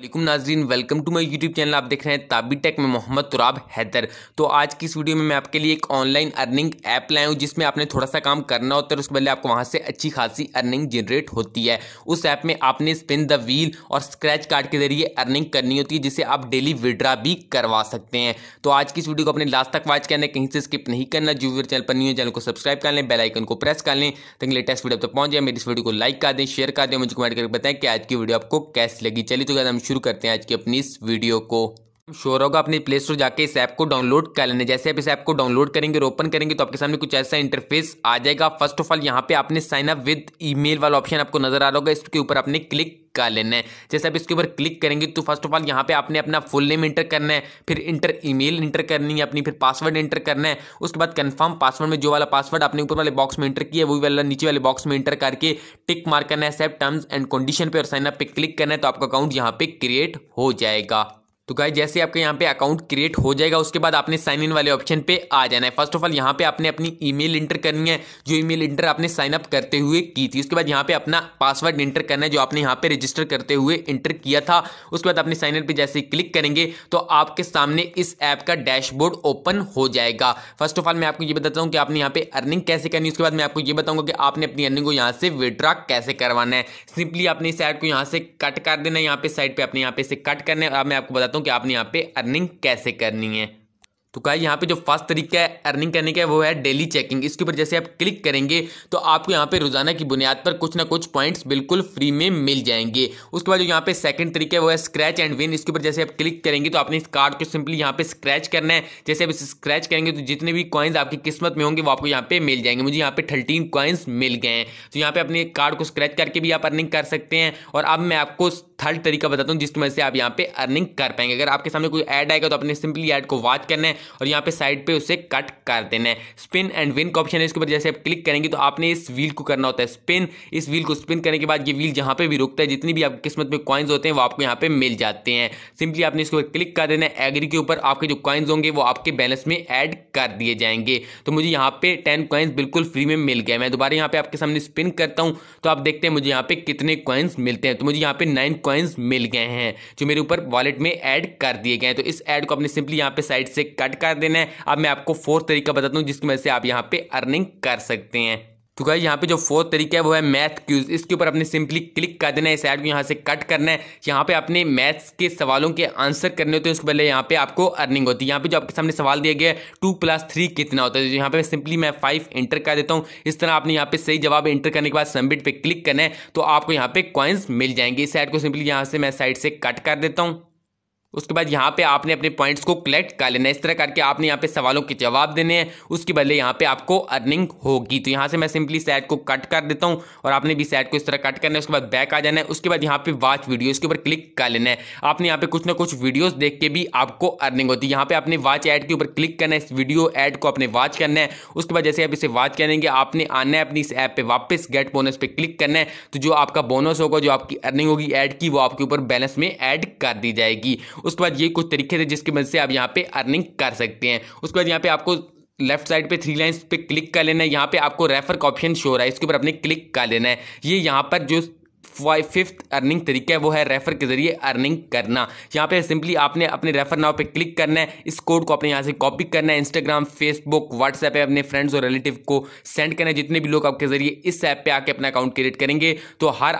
वालेकुम नाजरीन welcome to my YouTube channel आप देख रहे हैं ताबी टेक में मोहम्मद तुराब हैदर तो आज की इस वीडियो में मैं आपके लिए एक ऑनलाइन अर्निंग ऐप लाया हूँ जिसमें आपने थोड़ा सा काम करना होता है उसके बदले आपको वहाँ से अच्छी खासी अर्निंग जनरेट होती है उस ऐप में आपने स्पिन द व्हील और स्क्रैच कार्ड के जरिए अर्निंग करनी होती है जिसे आप डेली विड्रा भी करवा सकते हैं तो आज की इस वीडियो को अपने लास्ट तक वॉच करना कहीं से स्किप नहीं करना जो चैनल पर नहीं है चैनल को सब्सक्राइब कर लें बेलाइकन को प्रेस कर लें ताकि लेटेस्ट वीडियो तक पहुँच जाए मेरी इस वीडियो को लाइक कर दें शेयर कर दें मुझे कमेंट करके बताएं कि आज की वीडियो आपको कैसे लगी चलिए तो ज़्यादा शुरू करते हैं आज की अपनी इस वीडियो को श्योर होगा अपने प्ले स्टोर जाके इस ऐप को डाउनलोड कर लेना जैसे आप इस ऐप को डाउनलोड करेंगे और ओपन करेंगे तो आपके सामने कुछ ऐसा इंटरफेस आ जाएगा फर्स्ट ऑफ ऑल यहाँ पे आपने साइन अप विद ईमेल वाला ऑप्शन आपको नजर आ रहा होगा इसके ऊपर आपने क्लिक कर लेना है जैसे आप इसके ऊपर क्लिक करेंगे तो फर्स्ट ऑफ ऑल यहाँ पे आपने अपना फुल नेम इंटर करना है फिर इंटर ईमेल इंटर करनी है अपनी फिर पासवर्ड इंटर करना है उसके बाद कंफर्म पासवर्ड में जो वाला पासवर्ड आपने ऊपर वाले बॉक्स में इंटर किया है वही वाला नीचे वाले बॉक्स में इंटर करके टिक मार करना है सेफ टर्म्स एंड कंडीशन पर और साइन अप पे क्लिक करना है तो आपका अकाउंट यहाँ पे क्रिएट हो जाएगा तो गाय जैसे आपके यहाँ पे अकाउंट क्रिएट हो जाएगा उसके बाद आपने साइन इन वाले ऑप्शन पे आ जाना है फर्स्ट ऑफ ऑल यहाँ पे आपने अपनी ईमेल इंटर करनी है जो ईमेल इंटर आपने साइन अप करते हुए की थी उसके बाद यहाँ पे अपना पासवर्ड इंटर करना है जो आपने यहाँ पे रजिस्टर करते हुए इंटर किया था उसके बाद अपने साइन इन पे जैसे क्लिक करेंगे तो आपके सामने इस ऐप का डैशबोर्ड ओपन हो जाएगा फर्स्ट ऑफ ऑल मैं आपको ये बताता हूँ कि आपने यहाँ पे अर्निंग कैसे करनी है उसके बाद मैं आपको ये बताऊँगा कि आपने अपनी अर्निंग को यहाँ से विड्रा कैसे करवाना है सिंपली आपने इस ऐप को यहाँ से कट कर देना है यहाँ पे साइड पर अपने यहाँ पे इसे कट करना है मैं आपको बताता बताता हूँ कि आपने यहाँ पे अर्निंग कैसे करनी है तो गाइज यहाँ पे जो फर्स्ट तरीका है अर्निंग करने का वो है डेली चेकिंग इसके ऊपर जैसे आप क्लिक करेंगे तो आपको यहाँ पे रोजाना की बुनियाद पर कुछ ना कुछ पॉइंट्स बिल्कुल फ्री में मिल जाएंगे उसके बाद जो यहाँ पे सेकंड तरीका है वो है स्क्रैच एंड विन इसके ऊपर जैसे आप क्लिक करेंगे तो आपने इस कार्ड को सिंपली यहाँ पे स्क्रैच करना है जैसे आप इसे स्क्रैच करेंगे तो जितने भी कॉइन्स आपकी किस्मत में होंगे वो आपको यहाँ पे मिल जाएंगे मुझे यहाँ पे थर्टीन कॉइन्स मिल गए हैं तो यहाँ पे अपने कार्ड को स्क्रैच करके भी आप अर्निंग कर सकते हैं और अब मैं आपको थर्ड तरीका बताता हूँ जिसकी मदद से आप यहाँ पे अर्निंग कर पाएंगे अगर आपके सामने कोई ऐड आएगा तो अपने सिंपली ऐड को वॉच करना है और यहाँ पे साइड पे उसे कट कर देना है स्पिन एंड विन का ऑप्शन है इसके ऊपर जैसे आप क्लिक करेंगे तो आपने इस व्हील को करना होता है स्पिन इस व्हील को स्पिन करने के बाद ये व्हील जहाँ पे भी रुकता है जितनी भी आपकी किस्मत में कॉइन्स होते हैं वो आपको यहाँ पे मिल जाते हैं सिंपली आपने इसके ऊपर क्लिक कर देना है एग्री के ऊपर आपके जो कॉइन्स होंगे वो आपके बैलेंस में ऐड कर दिए जाएंगे तो मुझे यहाँ पे टेन कॉइन्स बिल्कुल फ्री में मिल गए मैं दोबारा यहाँ पे आपके सामने स्पिन करता हूँ तो आप देखते हैं मुझे यहाँ पे कितने कॉइन्स मिलते हैं तो मुझे यहाँ पे नाइन कॉइन्स मिल गए हैं जो मेरे ऊपर वॉलेट में ऐड कर दिए गए हैं तो इस ऐड को आपने सिंपली यहाँ पे साइड से कट कर देना है अब मैं आपको फोर्थ तरीका बताता हूँ जिसकी वजह से आप यहाँ पे अर्निंग कर सकते हैं तो गाइज यहाँ पे जो फोर्थ तरीका है वो है मैथ क्यूज इसके ऊपर आपने सिंपली क्लिक कर देना है इस ऐड को यहाँ से कट करना है यहाँ पे आपने मैथ्स के सवालों के आंसर करने होते हैं उसके पहले यहाँ पे आपको अर्निंग होती है यहाँ पे जो आपके सामने सवाल दिया गया है टू प्लस थ्री कितना होता है यहाँ पे सिंपली मैं फाइव इंटर कर देता हूँ इस तरह आपने यहाँ पे सही जवाब इंटर करने के बाद सबमिट पर क्लिक करना है तो आपको यहाँ पे कॉइन्स मिल जाएंगे इस ऐड को सिंपली यहाँ से मैं साइड से कट कर देता हूँ उसके बाद यहाँ पे आपने अपने पॉइंट्स को कलेक्ट कर लेना इस तरह करके आपने यहाँ पे सवालों के जवाब देने हैं उसके बदले यहाँ पे आपको अर्निंग होगी तो यहाँ से मैं सिंपली सेट को कट कर देता हूँ और आपने भी सेट को इस तरह कट करना है उसके बाद बैक आ जाना है उसके बाद यहाँ पे वॉच वीडियो इसके ऊपर क्लिक कर लेना है आपने यहाँ पे कुछ ना कुछ वीडियोज देख के भी आपको अर्निंग होती है यहाँ पे आपने वॉच ऐड के ऊपर क्लिक करना है इस वीडियो ऐड को अपने वॉच करना है उसके बाद जैसे आप इसे वॉच करेंगे आपने आना है अपनी इस ऐप पर वापस गेट बोनस पे क्लिक करना है तो जो आपका बोनस होगा जो आपकी अर्निंग होगी ऐड की वो आपके ऊपर बैलेंस में ऐड कर दी जाएगी उसके बाद ये कुछ तरीके थे जिसकी मदद से आप यहाँ पे अर्निंग कर सकते हैं उसके बाद यहाँ पे आपको लेफ्ट साइड पे थ्री लाइंस पे क्लिक कर लेना है यहाँ पे आपको रेफर का ऑप्शन शो रहा है इसके ऊपर अपने क्लिक कर लेना है ये यहाँ पर जो फिफ्थ अर्निंग तरीका है वो है रेफर के जरिए अर्निंग करना यहाँ पे सिंपली आपने अपने रेफर नाव पे क्लिक करना है इस कोड को अपने यहाँ से कॉपी करना है इंस्टाग्राम फेसबुक व्हाट्सएप पे अपने फ्रेंड्स और रिलेटिव को सेंड करना है जितने भी लोग आपके जरिए इस ऐप पे आके अपना अकाउंट क्रिएट करेंगे तो हर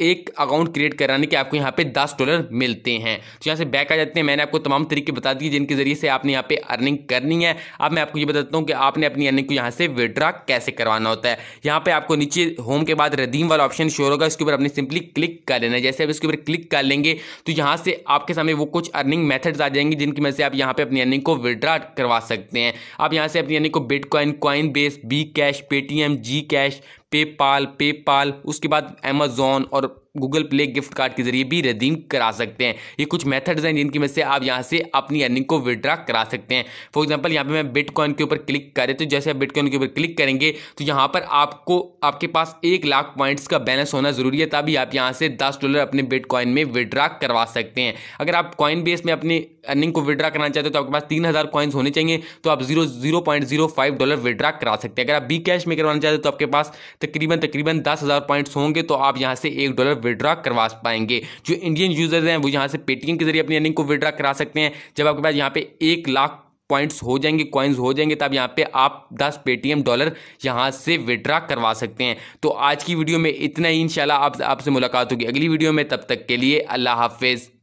एक अकाउंट क्रिएट कराने के आपको यहाँ पे दस डॉलर मिलते हैं तो यहाँ से बैक आ जाते हैं मैंने आपको तमाम तरीके बता दिए जिनके जरिए से आपने यहाँ पे अर्निंग करनी है अब मैं आपको ये बताता हूँ कि आपने अपनी अर्निंग को यहाँ से विड्रा कैसे करवाना होता है यहाँ पे आपको नीचे होम के बाद रदीम वाला ऑप्शन शोर होगा इसके ऊपर अपने सिंपली क्लिक कर लेना है जैसे आप इसके ऊपर क्लिक कर लेंगे तो यहाँ से आपके सामने वो कुछ अर्निंग मैथड्स आ जाएंगे जिनकी वजह से आप यहाँ पे अपनी अर्निंग को विड्रा करवा सकते हैं आप यहाँ से अपनी अर्निंग को bitcoin Coinbase B cash Paytm G cash PayPal PayPal उसके बाद अमेज़ोन और गूगल प्ले गिफ्ट कार्ड के जरिए भी रिडीम करा सकते हैं ये कुछ मेथड्स हैं जिनकी वजह से आप यहाँ से अपनी अर्निंग को विड्रा करा सकते हैं फॉर एग्जाम्पल यहाँ पर मैं बिटकॉइन के ऊपर क्लिक करें तो जैसे आप बिटकॉइन के ऊपर क्लिक करेंगे तो यहाँ पर आपको आपके पास एक लाख पॉइंट्स का बैलेंस होना ज़रूरी है तभी आप यहाँ से दस डॉलर अपने बिटकॉइन में विड्रा करवा सकते हैं अगर आप कॉइन बेस में अपनी अर्निंग को विड्रा करना चाहते हो तो आपके पास तीन हज़ार कॉइन्स होने चाहिए तो आप zero zero point zero five dollar withdraw करा सकते हैं अगर आप बी कैश में करवाना चाहते हो तो आपके पास तकरीबन तकरीबन दस हज़ार पॉइंट्स होंगे तो आप यहाँ से एक डॉलर विड्रॉ करवा पाएंगे जो इंडियन यूजर्स हैं वो यहाँ से पेटीएम के जरिए अपनी अर्निंग को विड्रॉ करा सकते हैं जब आपके पास यहाँ पे एक लाख पॉइंट्स हो जाएंगे कॉइन्स हो जाएंगे तब यहाँ पे आप 10 पेटीएम डॉलर यहाँ से विड्रा करवा सकते हैं तो आज की वीडियो में इतना ही इंशाल्लाह आप आपसे मुलाकात होगी अगली वीडियो में तब तक के लिए अल्लाह हाफिज़